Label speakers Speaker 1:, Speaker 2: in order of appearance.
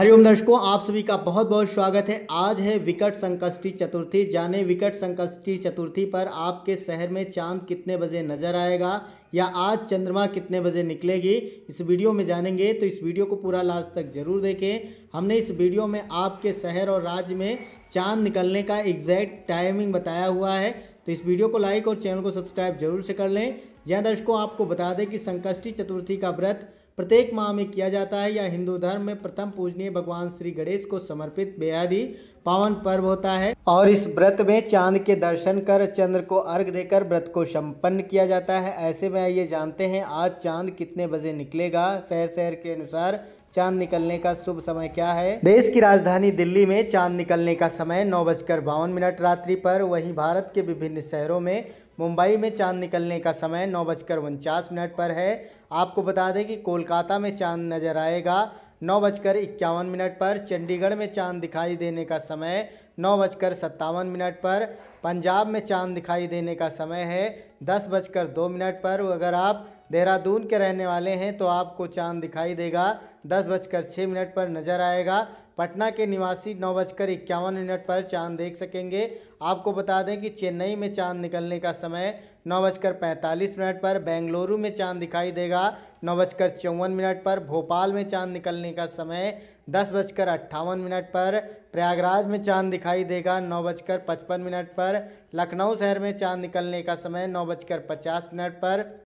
Speaker 1: हरिओम दर्शकों आप सभी का बहुत बहुत स्वागत है आज है विकट संकष्टी चतुर्थी जाने विकट संकष्टी चतुर्थी पर आपके शहर में चांद कितने बजे नजर आएगा या आज चंद्रमा कितने बजे निकलेगी इस वीडियो में जानेंगे तो इस वीडियो को पूरा लास्ट तक जरूर देखें हमने इस वीडियो में आपके शहर और राज्य में चांद निकलने का एग्जैक्ट टाइमिंग बताया हुआ है तो इस वीडियो को लाइक और चैनल को सब्सक्राइब जरूर से कर लें जहाँ दर्शकों आपको बता दें कि संकष्टी चतुर्थी का व्रत प्रत्येक माह में किया जाता है या हिंदू धर्म में प्रथम पूजनीय भगवान श्री गणेश को समर्पित बेहद ही पावन पर्व होता है और इस व्रत में चांद के दर्शन कर चंद्र को अर्घ देकर व्रत को संपन्न किया जाता है ऐसे में आइए जानते हैं आज चांद कितने बजे निकलेगा शहर शहर के अनुसार चांद निकलने का शुभ समय क्या है देश की राजधानी दिल्ली में चांद निकलने का समय नौ बजकर बावन मिनट रात्रि पर वहीं भारत के विभिन्न शहरों में मुंबई में चांद निकलने का समय नौ बजकर उनचास मिनट पर है आपको बता दें कि कोलकाता में चांद नजर आएगा नौ बजकर इक्यावन मिनट पर चंडीगढ़ में चांद दिखाई देने का समय नौ बजकर सत्तावन मिनट पर पंजाब में चांद दिखाई देने का समय है दस बजकर दो मिनट पर अगर आप देहरादून के रहने वाले हैं तो आपको चांद दिखाई देगा दस बजकर छः मिनट पर नज़र आएगा पटना के निवासी नौ बजकर इक्यावन मिनट पर चांद देख सकेंगे आपको बता दें कि चेन्नई में चांद निकलने का समय नौ बजकर पैंतालीस मिनट पर बेंगलुरु में चांद दिखाई देगा पूरा नौ बजकर चौवन मिनट पर भोपाल में चांद निकलने का समय दस बजकर अट्ठावन मिनट पर प्रयागराज में चांद दिखाई देगा नौ बजकर पचपन मिनट पर लखनऊ शहर में चांद निकलने का समय नौ बजकर पचास मिनट पर